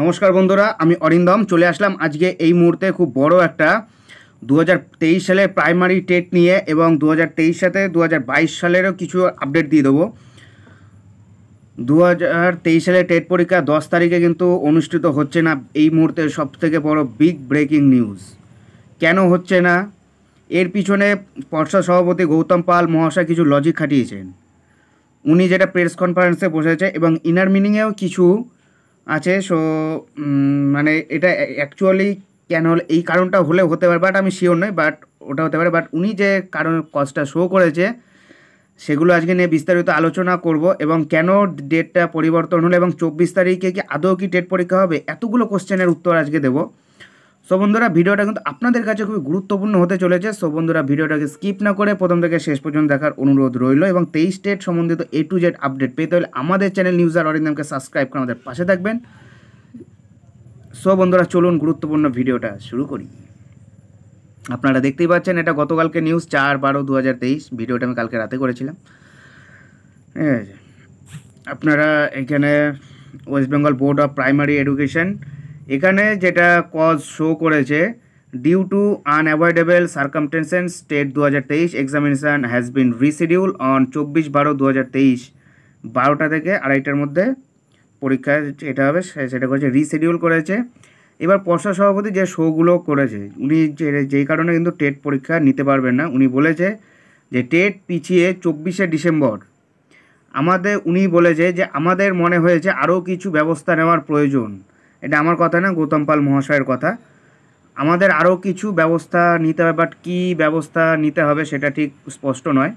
নমস্কার বন্ধুরা আমি অরিন্দম চলে আসলাম আজকে এই মুহূর্তে খুব বড় একটা দু হাজার সালে প্রাইমারি টেট নিয়ে এবং দু হাজার সাথে দু হাজার সালেরও কিছু আপডেট দিয়ে দেবো দু সালে টেট পরীক্ষা দশ তারিখে কিন্তু অনুষ্ঠিত হচ্ছে না এই মুহূর্তে সবথেকে বড় বিগ ব্রেকিং নিউজ কেন হচ্ছে না এর পিছনে পর্ষদ সভাপতি গৌতম পাল মহাশয় কিছু লজিক খাটিয়েছেন উনি যেটা প্রেস কনফারেন্সে বসেছে এবং ইনার মিনিংয়েও কিছু আছে সো মানে এটা অ্যাকচুয়ালি কেন হলে এই কারণটা হলেও হতে পারে বাট আমি শিওর নই বাট ওটা হতে পারে বাট উনি যে কারণ কজটা শো করেছে সেগুলো আজকে নিয়ে বিস্তারিত আলোচনা করব এবং কেন ডেটটা পরিবর্তন হলো এবং চব্বিশ তারিখে কি আদৌ কি ডেট পরীক্ষা হবে এতগুলো কোশ্চেনের উত্তর আজকে দেবো সো বন্ধুরা ভিডিওটা কিন্তু আপনাদের কাছে খুবই গুরুত্বপূর্ণ হতে চলেছে সো বন্ধুরা ভিডিওটাকে স্কিপ না করে প্রথম থেকে শেষ পর্যন্ত দেখার অনুরোধ রইল এবং তেইশ স্টেট সম্বন্ধিত এ টু জেড আপডেট পেতে হলে আমাদের চ্যানেল নিউজ আর অরিন্দমকে সাবস্ক্রাইব করে আমাদের পাশে থাকবেন সো বন্ধুরা চলুন গুরুত্বপূর্ণ ভিডিওটা শুরু করি আপনারা দেখতেই পাচ্ছেন এটা গতকালকে নিউজ চার বারো দু ভিডিওটা আমি কালকে রাতে করেছিলাম আপনারা এখানে West Bengal board of primary education এখানে যেটা কজ শো করেছে due to unavoidable circumstances state দু হাজার তেইশ examination has been rescheduled on চব্বিশ বারো দু হাজার তেইশ বারোটা থেকে আড়াইটার মধ্যে পরীক্ষা এটা হবে সেটা করেছে রিশিডিউল করেছে এবার পর্ষদ সভাপতি যে শোগুলো করেছে উনি যে যেই কারণে কিন্তু টেট পরীক্ষা নিতে পারবেন না উনি বলেছে যে টেট পিছিয়ে চব্বিশে ডিসেম্বর আমাদের উনি বলেছে যে আমাদের মনে হয়েছে আরও কিছু ব্যবস্থা নেওয়ার প্রয়োজন এটা আমার কথা না গৌতম পাল মহাশয়ের কথা আমাদের আরও কিছু ব্যবস্থা নিতে হবে বাট কী ব্যবস্থা নিতে হবে সেটা ঠিক স্পষ্ট নয়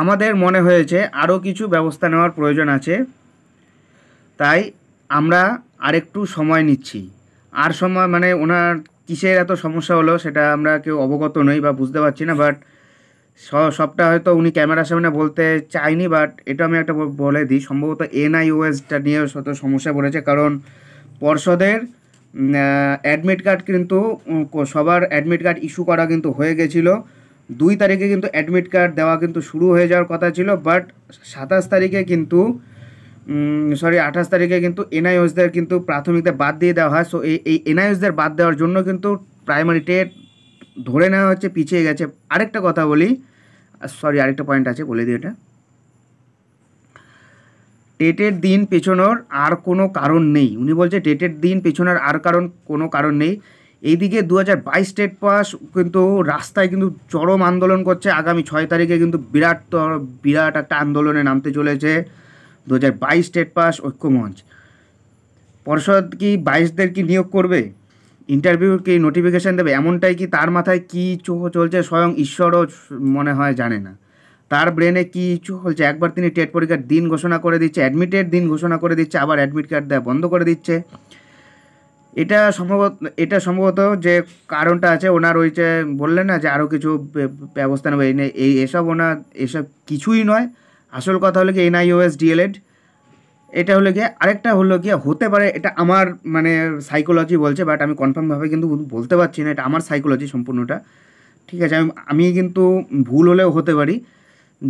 আমাদের মনে হয়েছে আরও কিছু ব্যবস্থা নেওয়ার প্রয়োজন আছে তাই আমরা আরেকটু সময় নিচ্ছি আর সময় মানে ওনার কিসের এত সমস্যা হলো সেটা আমরা কেউ অবগত নই বা বুঝতে পারছি না বাট সবটা হয়তো উনি ক্যামেরার সামনে বলতে চাইনি বাট এটা আমি একটা বলে দিই সম্ভবত এনআইওএসটা নিয়ে শত সমস্যা পড়েছে কারণ পর্ষদের অ্যাডমিট কার্ড কিন্তু সবার অ্যাডমিট কার্ড ইস্যু করা কিন্তু হয়ে গেছিল দুই তারিখে কিন্তু অ্যাডমিট কার্ড দেওয়া কিন্তু শুরু হয়ে যাওয়ার কথা ছিল বাট সাতাশ তারিখে কিন্তু সরি আঠাশ তারিখে কিন্তু এনআইওসদের কিন্তু প্রাথমিকতা বাদ দিয়ে দেওয়া হয় সো এই এই এনআইওসদের বাদ দেওয়ার জন্য কিন্তু প্রাইমারি টেট ধরে নেওয়া হচ্ছে পিছিয়ে গেছে আরেকটা কথা বলি সরি আরেকটা পয়েন্ট আছে বলে দিই এটা টেটের দিন পেছনোর আর কোনো কারণ নেই উনি বলছে টেটের দিন পেছনোর আর কারণ কোনো কারণ নেই এইদিকে দু হাজার বাইশ স্টেট পাস কিন্তু রাস্তায় কিন্তু চরম আন্দোলন করছে আগামী ছয় তারিখে কিন্তু বিরাট বিরাট একটা আন্দোলনে নামতে চলেছে দু হাজার বাইশ স্টেট পাস ঐক্যমঞ্চ পর্ষদ কি বাইশদের কি নিয়োগ করবে ইন্টারভিউ কি নোটিফিকেশান দেবে এমনটাই কি তার মাথায় কী চলছে স্বয়ং ঈশ্বরও মনে হয় জানে না তার ব্রেনে কী হচ্ছে একবার তিনি টেট পরীক্ষার দিন ঘোষণা করে দিচ্ছে অ্যাডমিটের দিন ঘোষণা করে দিচ্ছে আবার অ্যাডমিট কার্ড দেওয়া বন্ধ করে দিচ্ছে এটা সম্ভবত এটা সম্ভবত যে কারণটা আছে ওনার ওই যে বললেন না যে আরও কিছু ব্যবস্থা নেবে এই এসব ওনার এসব কিছুই নয় আসল কথা হলো কি এনআইওএস ডিএলএড এটা হলো গিয়ে আরেকটা হলো গিয়ে হতে পারে এটা আমার মানে সাইকোলজি বলছে বাট আমি কনফার্মভাবে কিন্তু বলতে পারছি না এটা আমার সাইকোলজি সম্পূর্ণটা ঠিক আছে আমি আমি কিন্তু ভুল হলেও হতে পারি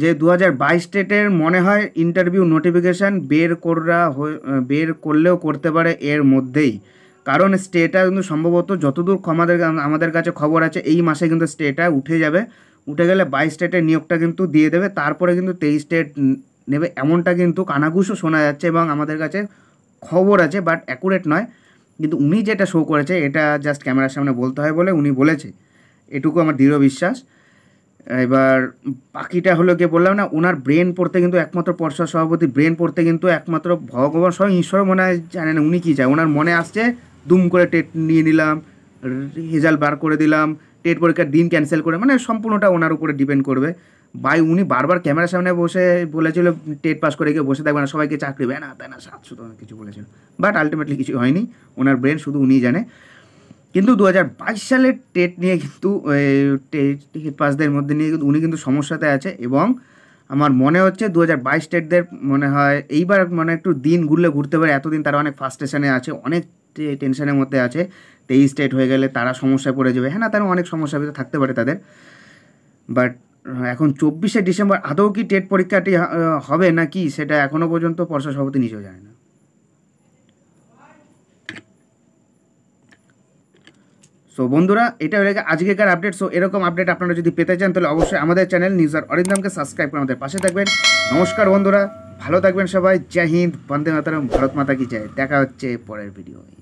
যে দু হাজার বাইশ স্টেটের মনে হয় ইন্টারভিউ নোটিফিকেশান বের করা বের করলেও করতে পারে এর মধ্যেই কারণ স্টেটা কিন্তু সম্ভবত যতদূর আমাদের আমাদের কাছে খবর আছে এই মাসে কিন্তু স্টেটা উঠে যাবে উঠে গেলে বাইশ স্টেটের নিয়োগটা কিন্তু দিয়ে দেবে তারপরে কিন্তু তেইশ স্টেট নেবে এমনটা কিন্তু কানাঘুষও শোনা যাচ্ছে এবং আমাদের কাছে খবর আছে বাট অ্যাকুরেট নয় কিন্তু উনি যেটা শো করেছে এটা জাস্ট ক্যামেরার সামনে বলতে হয় বলে উনি বলেছে এটুকু আমার দৃঢ় বিশ্বাস এবার পাখিটা হলো কি বললাম না ওনার ব্রেন পড়তে কিন্তু একমাত্র পর্ষদ সভাপতি ব্রেন পড়তে কিন্তু একমাত্র ভগবান স্বয়ং ঈশ্বর মনে হয় জানেন উনি কী চায় ওনার মনে আসছে দুম করে টেট নিয়ে নিলাম রেজাল্ট বার করে দিলাম টেট পরীক্ষার দিন ক্যান্সেল করে মানে সম্পূর্ণটা ওনার উপরে ডিপেন্ড করবে ভাই উনি বারবার ক্যামেরার সামনে বসে বলেছিল টেট পাস করে গিয়ে বসে থাকবে না সবাইকে চাকরি দেয় না তাই না সাতশো কিছু বলেছিল বাট আলটিমেটলি কিছু হয়নি ওনার ব্রেন শুধু উনিই জানে কিন্তু দু হাজার বাইশ সালের টেট নিয়ে কিন্তু টেট পাসদের মধ্যে নিয়ে কিন্তু উনি কিন্তু সমস্যাতে আছে এবং আমার মনে হচ্ছে দু হাজার বাইশ টেটদের মনে হয় এইবার মানে একটু দিন ঘুরলে ঘুরতে পারে এতদিন তারা অনেক ফার্স্টেশনে আছে অনেক টেনশনের মধ্যে আছে তেইশ স্টেট হয়ে গেলে তারা সমস্যায় পড়ে যাবে হ্যাঁ না তারা অনেক সমস্যা থাকতে পারে তাদের বাট এখন চব্বিশে ডিসেম্বর আদৌ কি টেট পরীক্ষাটি হবে নাকি সেটা এখনও পর্যন্ত পর্ষদ সভাপতি নিজেও জানে না সো বন্ধুরা এটা হয়ে গেছে আজকেকার আপডেট সো এরকম আপডেট আপনারা যদি পেতে চান তাহলে অবশ্যই আমাদের চ্যানেল নিউজ আর অরিন্দমকে সাবস্ক্রাইব করে আমাদের পাশে থাকবেন নমস্কার বন্ধুরা ভালো থাকবেন সবাই জয় হিন্দ বন্দে মাতারম ভারত মাতা কি জয় দেখা হচ্ছে পরের ভিডিও